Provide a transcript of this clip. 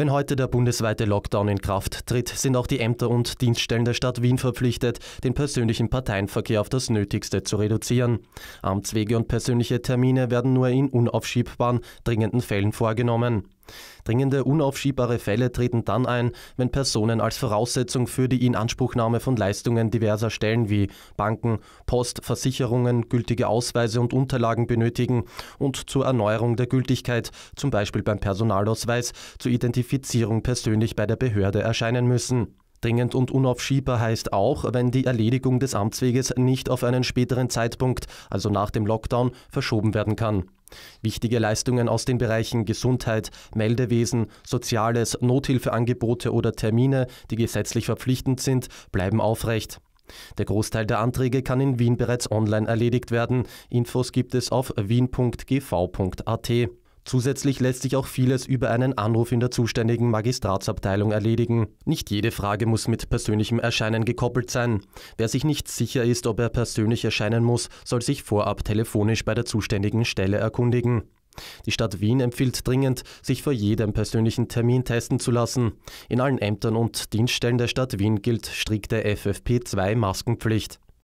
Wenn heute der bundesweite Lockdown in Kraft tritt, sind auch die Ämter und Dienststellen der Stadt Wien verpflichtet, den persönlichen Parteienverkehr auf das Nötigste zu reduzieren. Amtswege und persönliche Termine werden nur in unaufschiebbaren, dringenden Fällen vorgenommen. Dringende, unaufschiebbare Fälle treten dann ein, wenn Personen als Voraussetzung für die Inanspruchnahme von Leistungen diverser Stellen wie Banken, Post, Versicherungen gültige Ausweise und Unterlagen benötigen und zur Erneuerung der Gültigkeit, zum Beispiel beim Personalausweis, zur Identifizierung persönlich bei der Behörde erscheinen müssen. Dringend und unaufschiebbar heißt auch, wenn die Erledigung des Amtsweges nicht auf einen späteren Zeitpunkt, also nach dem Lockdown, verschoben werden kann. Wichtige Leistungen aus den Bereichen Gesundheit, Meldewesen, Soziales, Nothilfeangebote oder Termine, die gesetzlich verpflichtend sind, bleiben aufrecht. Der Großteil der Anträge kann in Wien bereits online erledigt werden. Infos gibt es auf wien.gv.at. Zusätzlich lässt sich auch vieles über einen Anruf in der zuständigen Magistratsabteilung erledigen. Nicht jede Frage muss mit persönlichem Erscheinen gekoppelt sein. Wer sich nicht sicher ist, ob er persönlich erscheinen muss, soll sich vorab telefonisch bei der zuständigen Stelle erkundigen. Die Stadt Wien empfiehlt dringend, sich vor jedem persönlichen Termin testen zu lassen. In allen Ämtern und Dienststellen der Stadt Wien gilt strikte FFP2-Maskenpflicht.